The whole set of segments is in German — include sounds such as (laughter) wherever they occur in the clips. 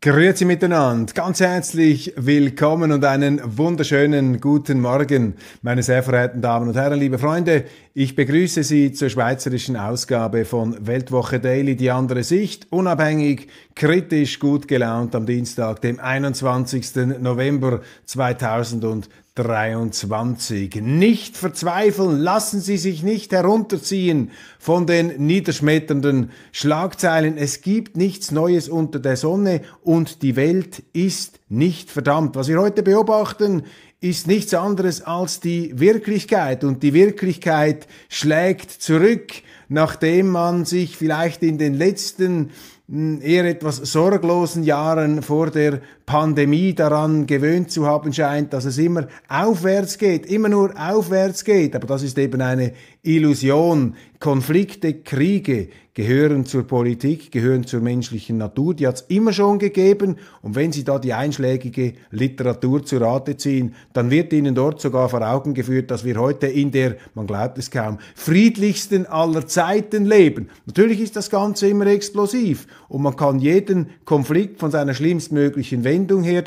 Grüezi miteinander, ganz herzlich willkommen und einen wunderschönen guten Morgen, meine sehr verehrten Damen und Herren, liebe Freunde. Ich begrüße Sie zur schweizerischen Ausgabe von Weltwoche Daily, die andere Sicht, unabhängig, kritisch, gut gelaunt am Dienstag, dem 21. November 2023. Nicht verzweifeln, lassen Sie sich nicht herunterziehen von den niederschmetternden Schlagzeilen. Es gibt nichts Neues unter der Sonne und die Welt ist nicht verdammt. Was wir heute beobachten, ist nichts anderes als die Wirklichkeit und die Wirklichkeit schlägt zurück, nachdem man sich vielleicht in den letzten hm, eher etwas sorglosen Jahren vor der Pandemie daran gewöhnt zu haben scheint, dass es immer aufwärts geht, immer nur aufwärts geht. Aber das ist eben eine Illusion. Konflikte, Kriege gehören zur Politik, gehören zur menschlichen Natur. Die hat es immer schon gegeben. Und wenn Sie da die einschlägige Literatur zu Rate ziehen, dann wird Ihnen dort sogar vor Augen geführt, dass wir heute in der, man glaubt es kaum, friedlichsten aller Zeiten leben. Natürlich ist das Ganze immer explosiv. Und man kann jeden Konflikt von seiner schlimmstmöglichen Wendung Wendung her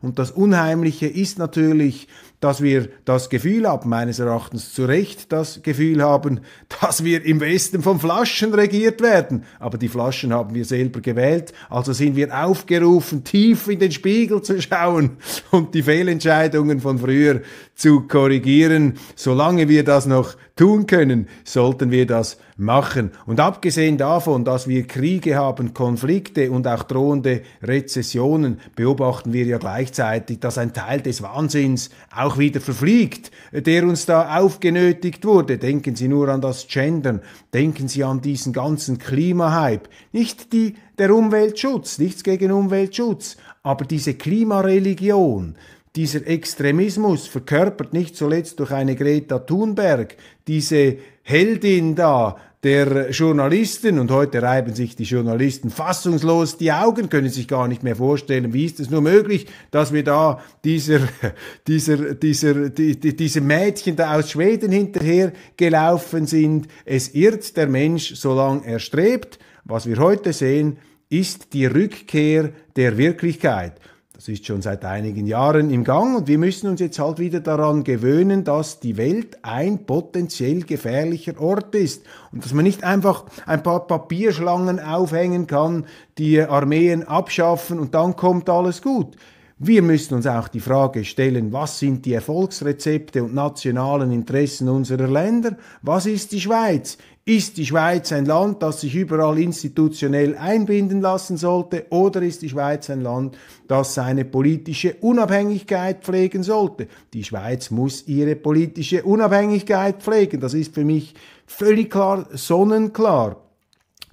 Und das Unheimliche ist natürlich dass wir das Gefühl haben, meines Erachtens zu Recht das Gefühl haben, dass wir im Westen von Flaschen regiert werden. Aber die Flaschen haben wir selber gewählt, also sind wir aufgerufen, tief in den Spiegel zu schauen und die Fehlentscheidungen von früher zu korrigieren. Solange wir das noch tun können, sollten wir das machen. Und abgesehen davon, dass wir Kriege haben, Konflikte und auch drohende Rezessionen, beobachten wir ja gleichzeitig, dass ein Teil des Wahnsinns auch einfach wieder verfliegt, der uns da aufgenötigt wurde. Denken Sie nur an das Gendern, denken Sie an diesen ganzen Klimahype. Nicht die, der Umweltschutz, nichts gegen Umweltschutz, aber diese Klimareligion, dieser Extremismus, verkörpert nicht zuletzt durch eine Greta Thunberg, diese Heldin da, der Journalisten und heute reiben sich die Journalisten fassungslos die Augen, können sich gar nicht mehr vorstellen, wie ist es nur möglich, dass wir da dieser, (laughs) dieser, dieser, die, diese Mädchen da aus Schweden hinterher gelaufen sind. Es irrt der Mensch, solange er strebt. Was wir heute sehen, ist die Rückkehr der Wirklichkeit. Das ist schon seit einigen Jahren im Gang und wir müssen uns jetzt halt wieder daran gewöhnen, dass die Welt ein potenziell gefährlicher Ort ist und dass man nicht einfach ein paar Papierschlangen aufhängen kann, die Armeen abschaffen und dann kommt alles gut. Wir müssen uns auch die Frage stellen, was sind die Erfolgsrezepte und nationalen Interessen unserer Länder? Was ist die Schweiz? Ist die Schweiz ein Land, das sich überall institutionell einbinden lassen sollte, oder ist die Schweiz ein Land, das seine politische Unabhängigkeit pflegen sollte? Die Schweiz muss ihre politische Unabhängigkeit pflegen. Das ist für mich völlig klar, sonnenklar.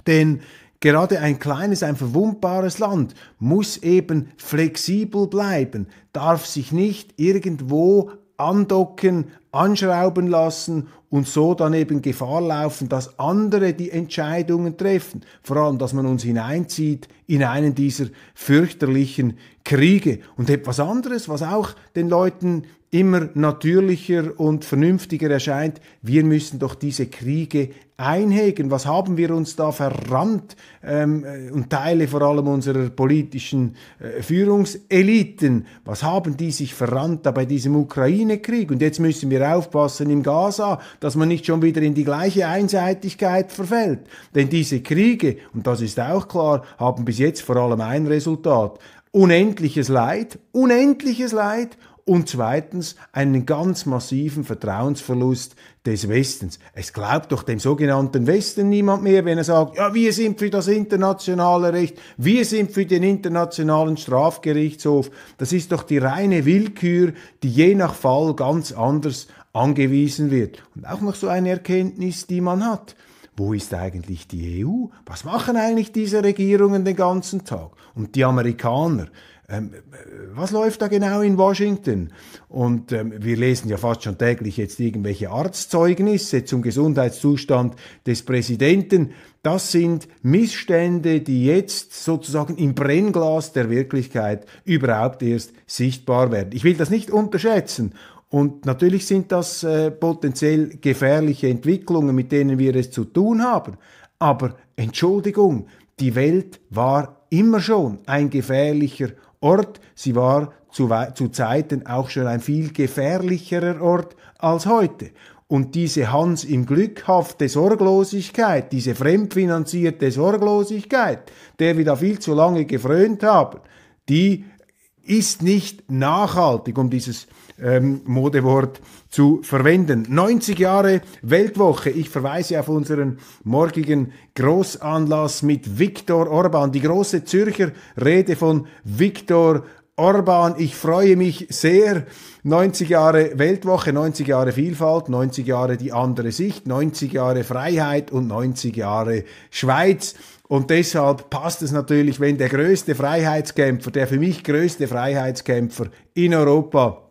Denn Gerade ein kleines, ein verwundbares Land muss eben flexibel bleiben, darf sich nicht irgendwo andocken, anschrauben lassen und so dann eben Gefahr laufen, dass andere die Entscheidungen treffen. Vor allem, dass man uns hineinzieht in einen dieser fürchterlichen Kriege. Und etwas anderes, was auch den Leuten immer natürlicher und vernünftiger erscheint, wir müssen doch diese Kriege einhegen. Was haben wir uns da verrannt ähm, äh, und Teile vor allem unserer politischen äh, Führungseliten, was haben die sich verrannt da bei diesem Ukraine-Krieg? Und jetzt müssen wir aufpassen im Gaza, dass man nicht schon wieder in die gleiche Einseitigkeit verfällt. Denn diese Kriege, und das ist auch klar, haben bis jetzt vor allem ein Resultat. Unendliches Leid, unendliches Leid und zweitens einen ganz massiven Vertrauensverlust des Westens. Es glaubt doch dem sogenannten Westen niemand mehr, wenn er sagt, ja, wir sind für das internationale Recht, wir sind für den internationalen Strafgerichtshof. Das ist doch die reine Willkür, die je nach Fall ganz anders angewiesen wird. Und auch noch so eine Erkenntnis, die man hat. Wo ist eigentlich die EU? Was machen eigentlich diese Regierungen den ganzen Tag? Und die Amerikaner? ähm, äh, was läuft da genau in Washington? Und ähm, wir lesen ja fast schon täglich jetzt irgendwelche Arztzeugnisse zum Gesundheitszustand des Präsidenten. Das sind Missstände, die jetzt sozusagen im Brennglas der Wirklichkeit überhaupt erst sichtbar werden. Ich will das nicht unterschätzen. Und natürlich sind das äh, potenziell gefährliche Entwicklungen, mit denen wir es zu tun haben. Aber Entschuldigung, die Welt war immer schon ein gefährlicher Ort. Sie war zu, zu Zeiten auch schon ein viel gefährlicherer Ort als heute. Und diese Hans im Glückhafte Sorglosigkeit, diese fremdfinanzierte Sorglosigkeit, der wir da viel zu lange gefrönt haben, die ist nicht nachhaltig, um dieses ähm, Modewort zu verwenden. 90 Jahre Weltwoche. Ich verweise auf unseren morgigen Großanlass mit Viktor Orban, die große Zürcher Rede von Viktor Orban, ich freue mich sehr. 90 Jahre Weltwoche, 90 Jahre Vielfalt, 90 Jahre die andere Sicht, 90 Jahre Freiheit und 90 Jahre Schweiz. Und deshalb passt es natürlich, wenn der größte Freiheitskämpfer, der für mich größte Freiheitskämpfer in Europa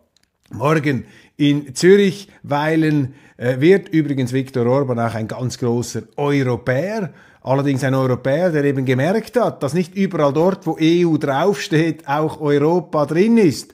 Morgen in Zürich weilen äh, wird übrigens Viktor Orban auch ein ganz großer Europäer. Allerdings ein Europäer, der eben gemerkt hat, dass nicht überall dort, wo EU draufsteht, auch Europa drin ist.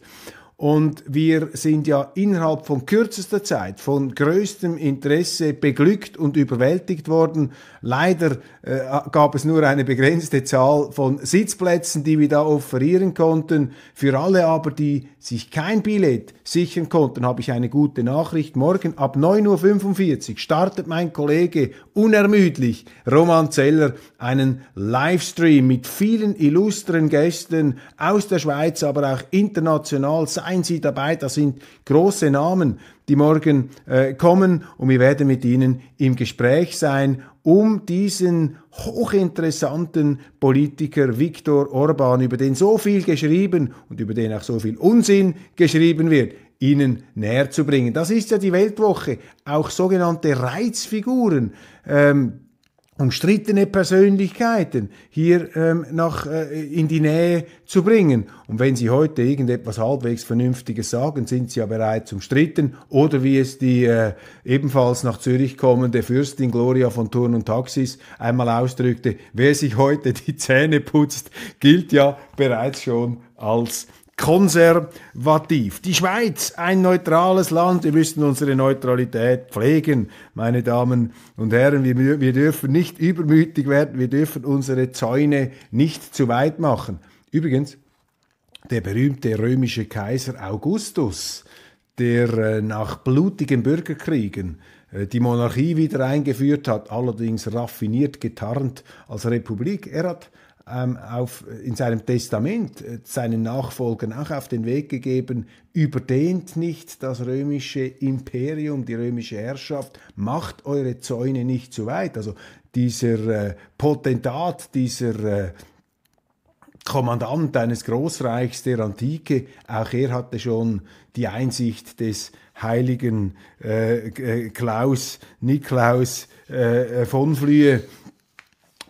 Und wir sind ja innerhalb von kürzester Zeit von größtem Interesse beglückt und überwältigt worden. Leider äh, gab es nur eine begrenzte Zahl von Sitzplätzen, die wir da offerieren konnten. Für alle aber, die sich kein Billett sichern konnten, habe ich eine gute Nachricht. Morgen ab 9.45 Uhr startet mein Kollege unermüdlich Roman Zeller einen Livestream mit vielen illustren Gästen aus der Schweiz, aber auch international Seien Sie dabei, das sind große Namen, die morgen äh, kommen und wir werden mit Ihnen im Gespräch sein, um diesen hochinteressanten Politiker Viktor Orban, über den so viel geschrieben und über den auch so viel Unsinn geschrieben wird, Ihnen näher zu bringen. Das ist ja die Weltwoche. Auch sogenannte Reizfiguren. Ähm, umstrittene Persönlichkeiten hier ähm, nach, äh, in die Nähe zu bringen. Und wenn sie heute irgendetwas halbwegs Vernünftiges sagen, sind sie ja bereits umstritten. Oder wie es die äh, ebenfalls nach Zürich kommende Fürstin Gloria von Turn und Taxis einmal ausdrückte, wer sich heute die Zähne putzt, gilt ja bereits schon als konservativ. Die Schweiz, ein neutrales Land, wir müssen unsere Neutralität pflegen, meine Damen und Herren. Wir, wir dürfen nicht übermütig werden, wir dürfen unsere Zäune nicht zu weit machen. Übrigens, der berühmte römische Kaiser Augustus, der äh, nach blutigen Bürgerkriegen äh, die Monarchie wieder eingeführt hat, allerdings raffiniert getarnt als Republik. Er hat ähm, auf, in seinem Testament äh, seinen Nachfolgern auch auf den Weg gegeben, überdehnt nicht das römische Imperium, die römische Herrschaft, macht eure Zäune nicht zu weit. Also dieser äh, Potentat, dieser äh, Kommandant eines Großreichs der Antike, auch er hatte schon die Einsicht des heiligen äh, äh Klaus, Niklaus äh, von Flühe,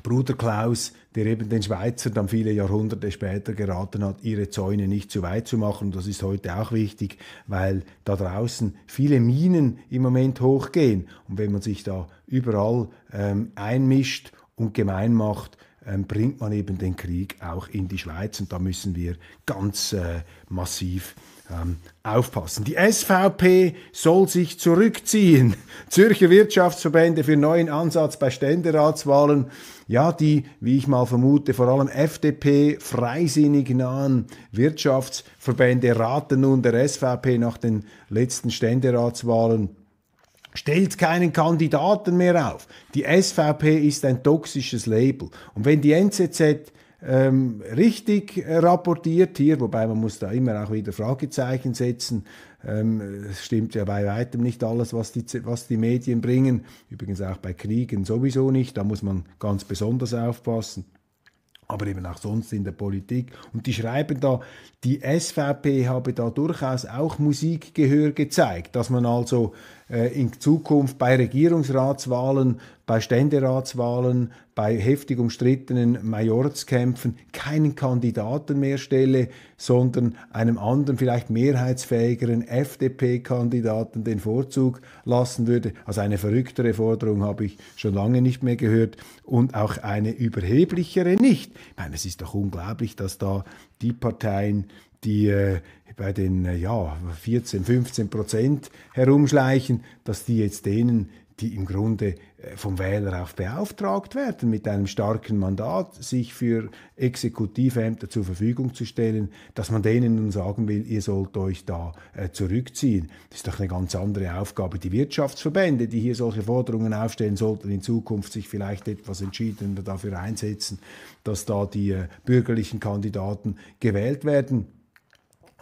Bruder Klaus, der eben den Schweizer dann viele Jahrhunderte später geraten hat, ihre Zäune nicht zu weit zu machen. Und das ist heute auch wichtig, weil da draußen viele Minen im Moment hochgehen. Und wenn man sich da überall ähm, einmischt und gemein macht, ähm, bringt man eben den Krieg auch in die Schweiz. Und da müssen wir ganz äh, massiv ähm, aufpassen. Die SVP soll sich zurückziehen. (laughs) Zürcher Wirtschaftsverbände für neuen Ansatz bei Ständeratswahlen. Ja, die, wie ich mal vermute, vor allem FDP freisinnig nahen Wirtschaftsverbände raten nun der SVP nach den letzten Ständeratswahlen Stellt keinen Kandidaten mehr auf. Die SVP ist ein toxisches Label. Und wenn die NZZ ähm, richtig äh, rapportiert hier, wobei man muss da immer auch wieder Fragezeichen setzen. Ähm, es stimmt ja bei weitem nicht alles, was die, was die Medien bringen. Übrigens auch bei Kriegen sowieso nicht. Da muss man ganz besonders aufpassen aber eben auch sonst in der Politik. Und die schreiben da, die SVP habe da durchaus auch Musikgehör gezeigt, dass man also äh, in Zukunft bei Regierungsratswahlen, bei Ständeratswahlen, bei heftig umstrittenen Majorzkämpfen keinen Kandidaten mehr stelle, sondern einem anderen, vielleicht mehrheitsfähigeren FDP-Kandidaten den Vorzug lassen würde. Also eine verrücktere Forderung habe ich schon lange nicht mehr gehört und auch eine überheblichere nicht. Ich meine, es ist doch unglaublich, dass da die Parteien, die äh, bei den äh, ja, 14, 15 Prozent herumschleichen, dass die jetzt denen, die im Grunde äh, vom Wähler auch beauftragt werden, mit einem starken Mandat sich für Exekutivämter zur Verfügung zu stellen, dass man denen nun sagen will, ihr sollt euch da zurückziehen. Das ist doch eine ganz andere Aufgabe. Die Wirtschaftsverbände, die hier solche Forderungen aufstellen, sollten in Zukunft sich vielleicht etwas entschiedener dafür einsetzen, dass da die bürgerlichen Kandidaten gewählt werden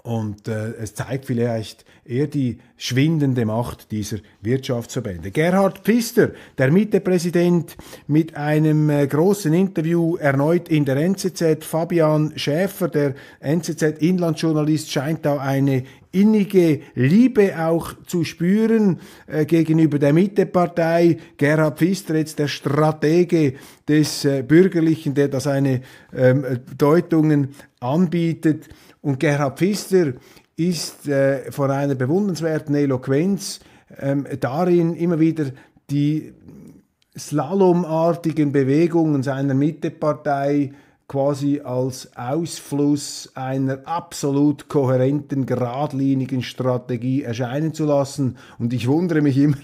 und äh, es zeigt vielleicht eher die schwindende Macht dieser Wirtschaftsverbände. Gerhard Pfister, der Mittepräsident, mit einem äh, großen Interview erneut in der NZZ. Fabian Schäfer, der NZZ-Inlandsjournalist, scheint da eine innige Liebe auch zu spüren äh, gegenüber der Mittepartei. Gerhard Pfister, jetzt der Stratege des äh, Bürgerlichen, der da seine ähm, äh, Deutungen anbietet. Und Gerhard Pfister ist äh, von einer bewundernswerten Eloquenz ähm, darin, immer wieder die slalomartigen Bewegungen seiner Mittepartei quasi als Ausfluss einer absolut kohärenten, geradlinigen Strategie erscheinen zu lassen. Und ich wundere mich immer,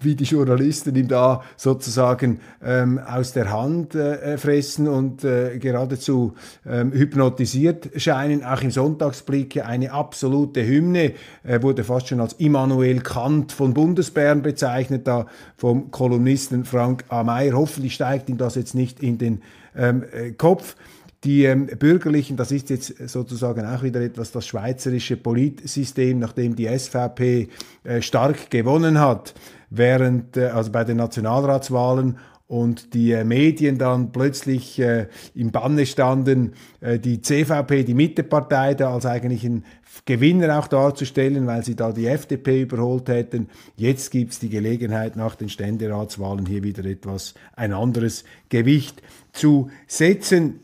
wie die Journalisten ihm da sozusagen ähm, aus der Hand äh, fressen und äh, geradezu ähm, hypnotisiert scheinen. Auch im Sonntagsblick eine absolute Hymne, äh, wurde fast schon als Immanuel Kant von Bundesbären bezeichnet, da vom Kolumnisten Frank A. Mayer. Hoffentlich steigt ihm das jetzt nicht in den ähm, äh, Kopf. Die ähm, Bürgerlichen, das ist jetzt sozusagen auch wieder etwas das schweizerische Politsystem, nachdem die SVP äh, stark gewonnen hat, während, äh, also bei den Nationalratswahlen und die äh, Medien dann plötzlich äh, im Banne standen, äh, die CVP, die Mittepartei, da als eigentlich ein Gewinner auch darzustellen, weil sie da die FDP überholt hätten. Jetzt gibt es die Gelegenheit, nach den Ständeratswahlen hier wieder etwas ein anderes Gewicht zu setzen.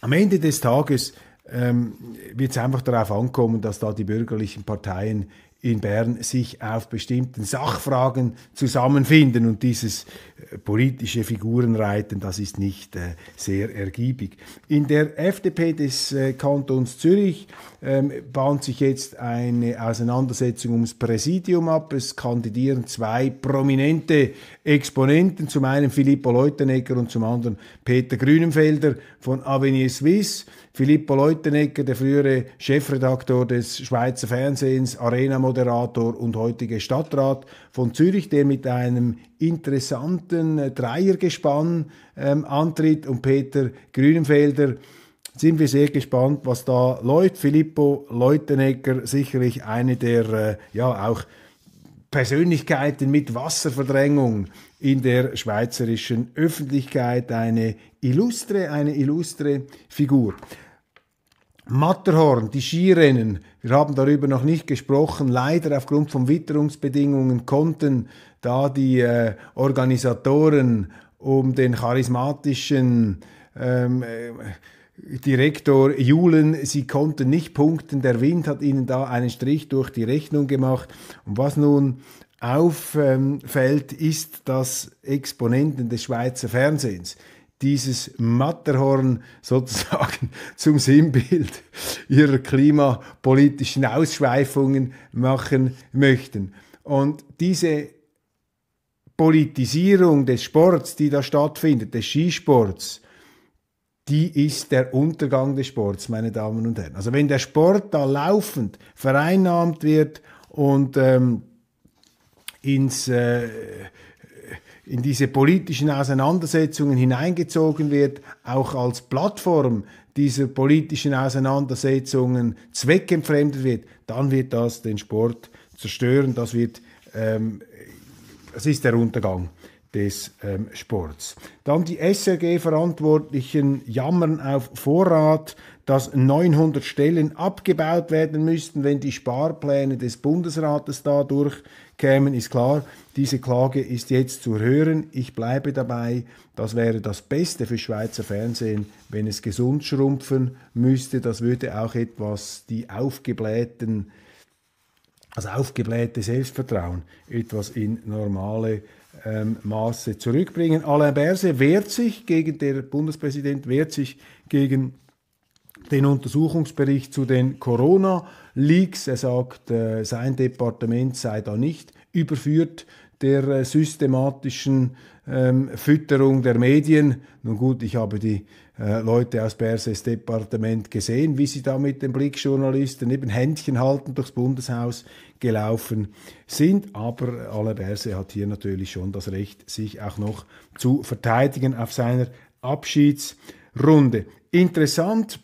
Am Ende des Tages ähm, wird es einfach darauf ankommen, dass da die bürgerlichen Parteien in Bern sich auf bestimmten Sachfragen zusammenfinden. Und dieses äh, politische Figurenreiten, das ist nicht äh, sehr ergiebig. In der FDP des äh, Kantons Zürich ähm, bahnt sich jetzt eine Auseinandersetzung ums Präsidium ab. Es kandidieren zwei prominente Exponenten, zum einen Filippo Leutenegger und zum anderen Peter Grünenfelder von Avenir Suisse. Filippo Leutenegger, der frühere Chefredaktor des Schweizer Fernsehens, Arena-Moderator und heutige Stadtrat von Zürich, der mit einem interessanten Dreiergespann ähm, antritt und Peter Grünenfelder. Sind wir sehr gespannt, was da läuft. Filippo Leutenegger, sicherlich eine der, äh, ja, auch Persönlichkeiten mit Wasserverdrängung in der schweizerischen Öffentlichkeit eine illustre, eine illustre Figur. Matterhorn, die Skirennen, wir haben darüber noch nicht gesprochen. Leider aufgrund von Witterungsbedingungen konnten da die äh, Organisatoren um den charismatischen ähm, äh, Direktor Julen, sie konnten nicht punkten. Der Wind hat ihnen da einen Strich durch die Rechnung gemacht. Und was nun auffällt, ist dass Exponenten des Schweizer Fernsehens dieses Matterhorn sozusagen (laughs) zum Sinnbild ihrer klimapolitischen Ausschweifungen machen möchten. Und diese Politisierung des Sports, die da stattfindet, des Skisports, die ist der Untergang des Sports, meine Damen und Herren. Also wenn der Sport da laufend vereinnahmt wird und ähm, ins äh, in diese politischen Auseinandersetzungen hineingezogen wird, auch als Plattform dieser politischen Auseinandersetzungen zweckentfremdet wird, dann wird das den Sport zerstören, das wird, ähm, das ist der Untergang des ähm, Sports. Dann die SRG-Verantwortlichen jammern auf Vorrat, dass 900 Stellen abgebaut werden müssten, wenn die Sparpläne des Bundesrates dadurch kämen, ist klar, diese Klage ist jetzt zu hören. Ich bleibe dabei, das wäre das Beste für Schweizer Fernsehen, wenn es gesund schrumpfen müsste. Das würde auch etwas die aufgeblähten, also aufgeblähte Selbstvertrauen etwas in normale ähm, Maße zurückbringen. Alain Berse wehrt sich gegen, der Bundespräsident wehrt sich gegen den Untersuchungsbericht zu den Corona-Leaks. Er sagt, äh, sein Departement sei da nicht überführt der äh, systematischen ähm, Fütterung der Medien. Nun gut, ich habe die äh, Leute aus Berses Departement gesehen, wie sie da mit den Blickjournalisten eben Händchen halten durchs Bundeshaus gelaufen sind. Aber aller Berse hat hier natürlich schon das Recht, sich auch noch zu verteidigen auf seiner Abschiedsrunde. Interessant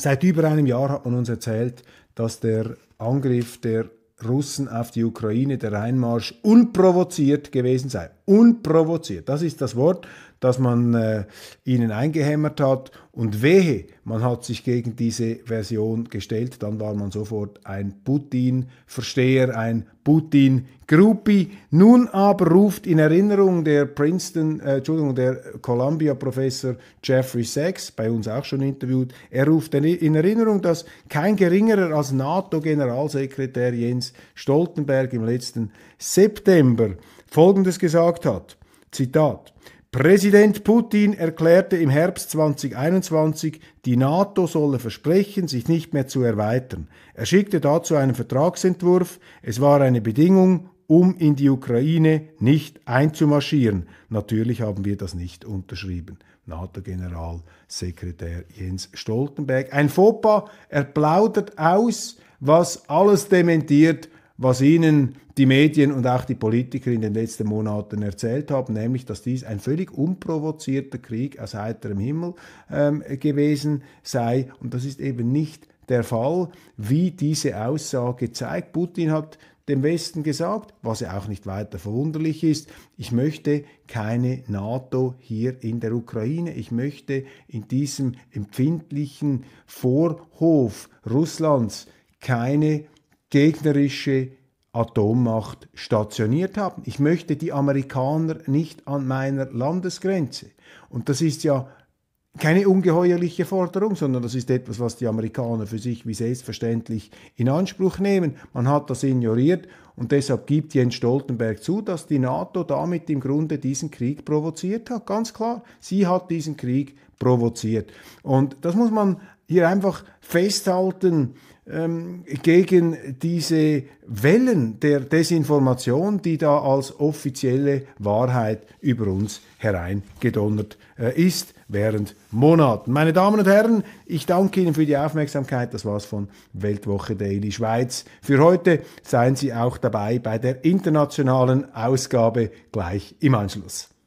Seit über einem Jahr hat man uns erzählt, dass der Angriff der Russen auf die Ukraine, der Einmarsch, unprovoziert gewesen sei. Unprovoziert, das ist das Wort das man äh, ihnen eingehämmert hat. Und wehe, man hat sich gegen diese Version gestellt, dann war man sofort ein Putin-Versteher, ein Putin-Groupie. Nun aber ruft in Erinnerung der Princeton, äh, Entschuldigung, der Columbia-Professor Jeffrey Sachs, bei uns auch schon interviewt, er ruft in Erinnerung, dass kein geringerer als NATO-Generalsekretär Jens Stoltenberg im letzten September Folgendes gesagt hat. Zitat. Präsident Putin erklärte im Herbst 2021, die NATO solle versprechen, sich nicht mehr zu erweitern. Er schickte dazu einen Vertragsentwurf. Es war eine Bedingung, um in die Ukraine nicht einzumarschieren. Natürlich haben wir das nicht unterschrieben. NATO-Generalsekretär Jens Stoltenberg. Ein Fauxpas, er plaudert aus, was alles dementiert, was Ihnen die Medien und auch die Politiker in den letzten Monaten erzählt haben, nämlich dass dies ein völlig unprovozierter Krieg aus heiterem Himmel ähm, gewesen sei. Und das ist eben nicht der Fall, wie diese Aussage zeigt. Putin hat dem Westen gesagt, was ja auch nicht weiter verwunderlich ist, ich möchte keine NATO hier in der Ukraine, ich möchte in diesem empfindlichen Vorhof Russlands keine gegnerische Atommacht stationiert haben. Ich möchte die Amerikaner nicht an meiner Landesgrenze. Und das ist ja keine ungeheuerliche Forderung, sondern das ist etwas, was die Amerikaner für sich wie selbstverständlich in Anspruch nehmen. Man hat das ignoriert und deshalb gibt Jens Stoltenberg zu, dass die NATO damit im Grunde diesen Krieg provoziert hat. Ganz klar, sie hat diesen Krieg provoziert. Und das muss man hier einfach festhalten ähm, gegen diese Wellen der Desinformation, die da als offizielle Wahrheit über uns hereingedonnert äh, ist während Monaten. Meine Damen und Herren, ich danke Ihnen für die Aufmerksamkeit. Das war's von Weltwoche Daily Schweiz. Für heute seien Sie auch dabei bei der internationalen Ausgabe gleich im Anschluss.